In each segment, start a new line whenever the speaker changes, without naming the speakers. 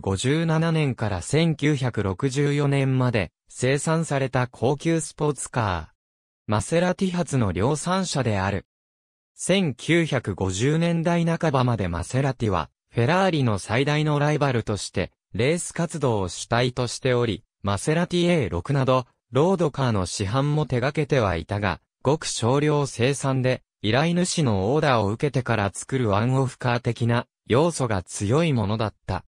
1957年から1964年まで生産された高級スポーツカー。マセラティ発の量産車である。1950年代半ばまでマセラティは、フェラーリの最大のライバルとして、レース活動を主体としており、マセラティ A6 など、ロードカーの市販も手掛けてはいたが、ごく少量生産で、依頼主のオーダーを受けてから作るワンオフカー的な要素が強いものだった。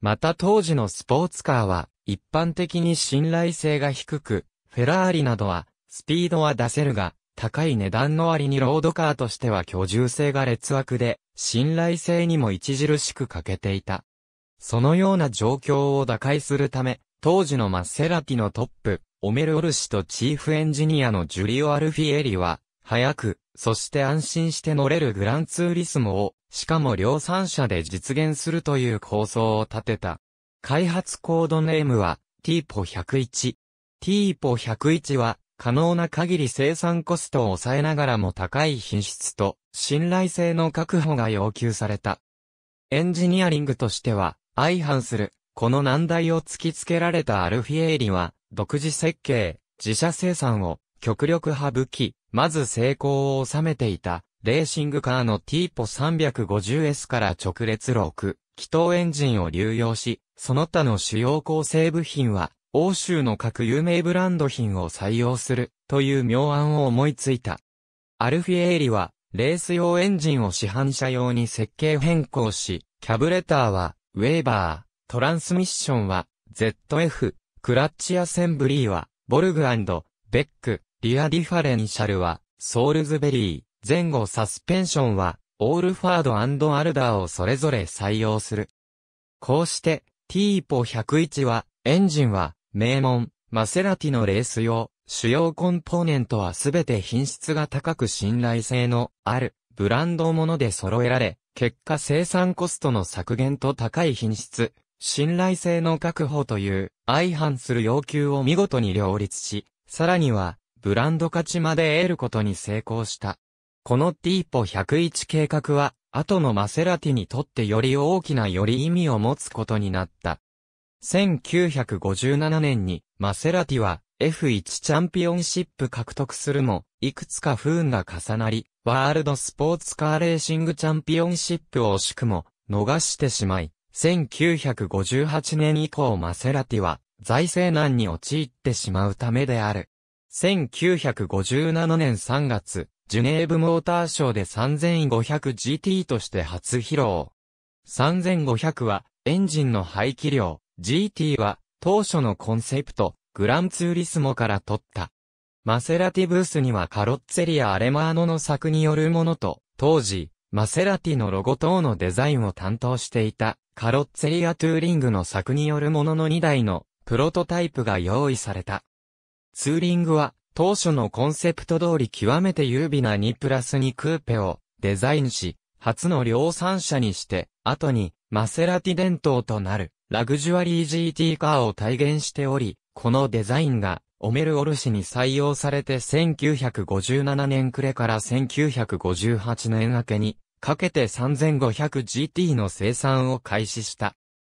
また当時のスポーツカーは、一般的に信頼性が低く、フェラーリなどは、スピードは出せるが、高い値段の割にロードカーとしては居住性が劣悪で、信頼性にも著しく欠けていた。そのような状況を打開するため、当時のマッセラティのトップ、オメル・オルシとチーフエンジニアのジュリオ・アルフィエリは、早く、そして安心して乗れるグランツーリスモをしかも量産車で実現するという構想を立てた。開発コードネームは TPO101。TPO101 は可能な限り生産コストを抑えながらも高い品質と信頼性の確保が要求された。エンジニアリングとしては相反するこの難題を突きつけられたアルフィエーリは独自設計、自社生産を極力省き、まず成功を収めていた。レーシングカーの T ポ 350S から直列6、気筒エンジンを流用し、その他の主要構成部品は、欧州の各有名ブランド品を採用するという妙案を思いついた。アルフィエーリは、レース用エンジンを市販車用に設計変更し、キャブレターは、ウェーバー、トランスミッションは、ZF、クラッチアセンブリーは、ボルグベック、リアディファレンシャルは、ソールズベリー、前後サスペンションは、オールファードアルダーをそれぞれ採用する。こうして、T ポ101は、エンジンは、名門、マセラティのレース用、主要コンポーネントはすべて品質が高く信頼性のあるブランドもので揃えられ、結果生産コストの削減と高い品質、信頼性の確保という相反する要求を見事に両立し、さらにはブランド価値まで得ることに成功した。このディーポ101計画は、後のマセラティにとってより大きなより意味を持つことになった。1957年に、マセラティは F1 チャンピオンシップ獲得するも、いくつか不運が重なり、ワールドスポーツカーレーシングチャンピオンシップを惜しくも、逃してしまい、1958年以降マセラティは、財政難に陥ってしまうためである。1957年3月、ジュネーブモーターショーで 3500GT として初披露。3500はエンジンの排気量、GT は当初のコンセプト、グランツーリスモから取った。マセラティブースにはカロッツェリア・アレマーノの作によるものと、当時、マセラティのロゴ等のデザインを担当していた、カロッツェリア・トゥーリングの作によるものの2台の、プロトタイプが用意された。ツーリングは、当初のコンセプト通り極めて優美な2プラス2クーペをデザインし、初の量産車にして、後にマセラティ伝統となるラグジュアリー GT カーを体現しており、このデザインがオメル・オルシに採用されて1957年暮れから1958年明けにかけて 3500GT の生産を開始した。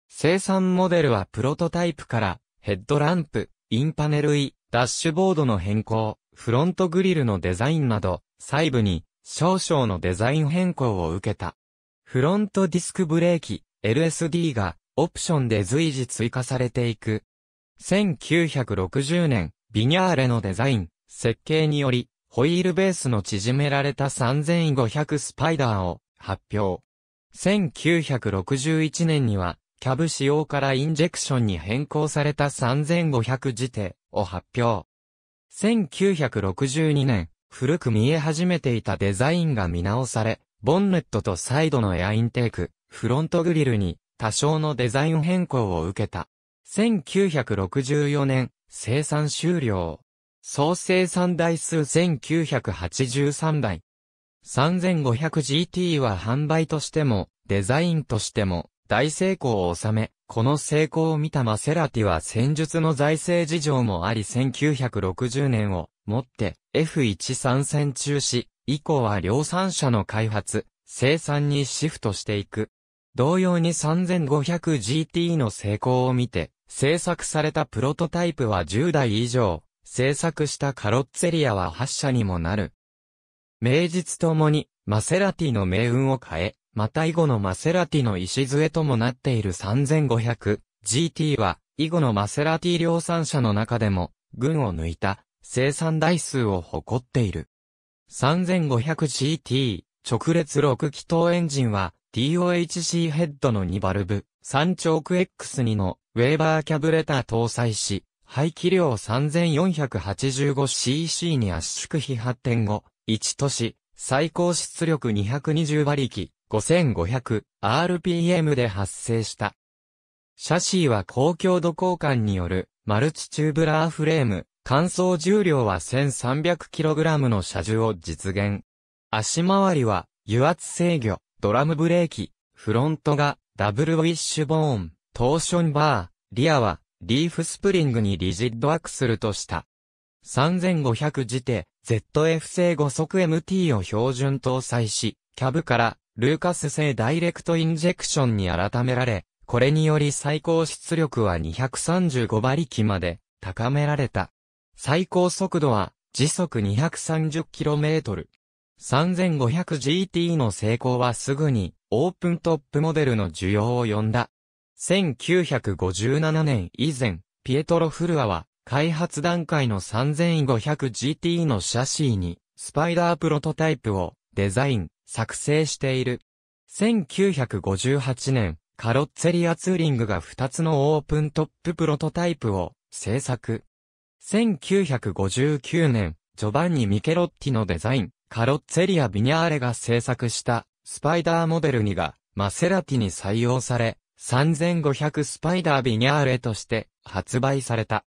生産モデルはプロトタイプからヘッドランプ、インパネ類、ダッシュボードの変更、フロントグリルのデザインなど、細部に少々のデザイン変更を受けた。フロントディスクブレーキ、LSD がオプションで随時追加されていく。1960年、ビニャーレのデザイン、設計により、ホイールベースの縮められた3500スパイダーを発表。1961年には、キャブ仕様からインジェクションに変更された3500辞典。を発表。1962年、古く見え始めていたデザインが見直され、ボンネットとサイドのエアインテーク、フロントグリルに多少のデザイン変更を受けた。1964年、生産終了。総生産台数1983台。3500GT は販売としても、デザインとしても、大成功を収め、この成功を見たマセラティは戦術の財政事情もあり1960年をもって F1 参戦中止、以降は量産車の開発、生産にシフトしていく。同様に 3500GT の成功を見て、製作されたプロトタイプは10台以上、製作したカロッツェリアは8社にもなる。名実ともに、マセラティの命運を変え、また以後のマセラティの礎ともなっている 3500GT は、以後のマセラティ量産車の中でも、群を抜いた生産台数を誇っている。3500GT 直列6気筒エンジンは DOHC ヘッドの2バルブ3チョーク X2 のウェーバーキャブレター搭載し、排気量 3485cc に圧縮比8.5、1都市、最高出力220馬力、5500rpm で発生した。シャシーは高強度交換によるマルチチューブラーフレーム、乾燥重量は 1300kg の車重を実現。足回りは油圧制御、ドラムブレーキ、フロントがダブルウィッシュボーン、トーションバー、リアはリーフスプリングにリジッドアクスルとした。3500時点、ZF 制5速 MT を標準搭載し、キャブからルーカス製ダイレクトインジェクションに改められ、これにより最高出力は235馬力まで高められた。最高速度は時速 230km。3500GT の成功はすぐにオープントップモデルの需要を呼んだ。1957年以前、ピエトロ・フルアは開発段階の 3500GT のシャシーにスパイダープロトタイプをデザイン。作成している。1958年、カロッツェリアツーリングが2つのオープントッププロトタイプを制作。1959年、ジョバンニ・ミケロッティのデザイン、カロッツェリア・ビニャーレが制作したスパイダーモデル2がマセラティに採用され、3500スパイダービニャーレとして発売された。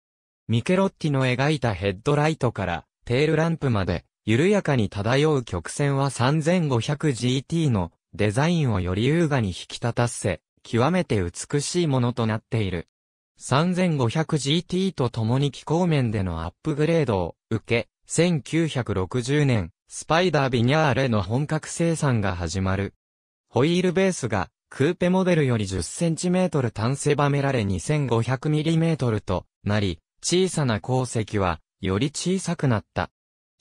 ミケロッティの描いたヘッドライトからテールランプまで緩やかに漂う曲線は 3500GT のデザインをより優雅に引き立たせ、極めて美しいものとなっている。3500GT と共に気候面でのアップグレードを受け、1960年、スパイダービニャーレの本格生産が始まる。ホイールベースがクーペモデルより 10cm 単狭められ 2500mm となり、小さな鉱石はより小さくなった。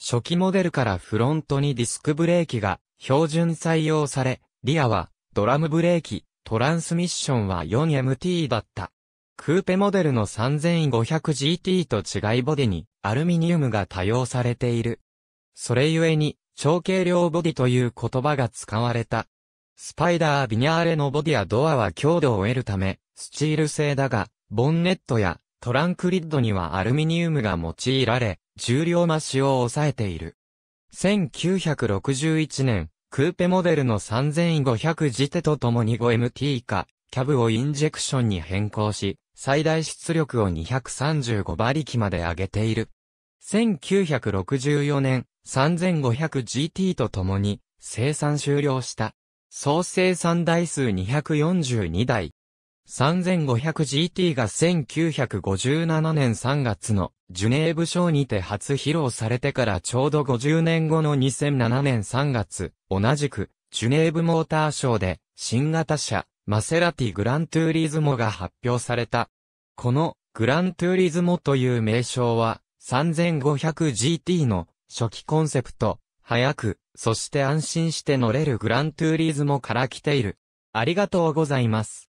初期モデルからフロントにディスクブレーキが標準採用され、リアはドラムブレーキ、トランスミッションは 4MT だった。クーペモデルの 3500GT と違いボディにアルミニウムが多用されている。それゆえに超軽量ボディという言葉が使われた。スパイダービニャーレのボディやドアは強度を得るため、スチール製だが、ボンネットやトランクリッドにはアルミニウムが用いられ、重量増しを抑えている。1961年、クーペモデルの3500ジテと共に 5MT 化、キャブをインジェクションに変更し、最大出力を235馬力まで上げている。1964年、3500GT と共に生産終了した。総生産台数242台。3500GT が1957年3月のジュネーブ賞にて初披露されてからちょうど50年後の2007年3月、同じくジュネーブモーターショーで新型車マセラティグラントゥーリズモが発表された。このグラントゥーリズモという名称は 3500GT の初期コンセプト、早く、そして安心して乗れるグラントゥーリズモから来ている。ありがとうございます。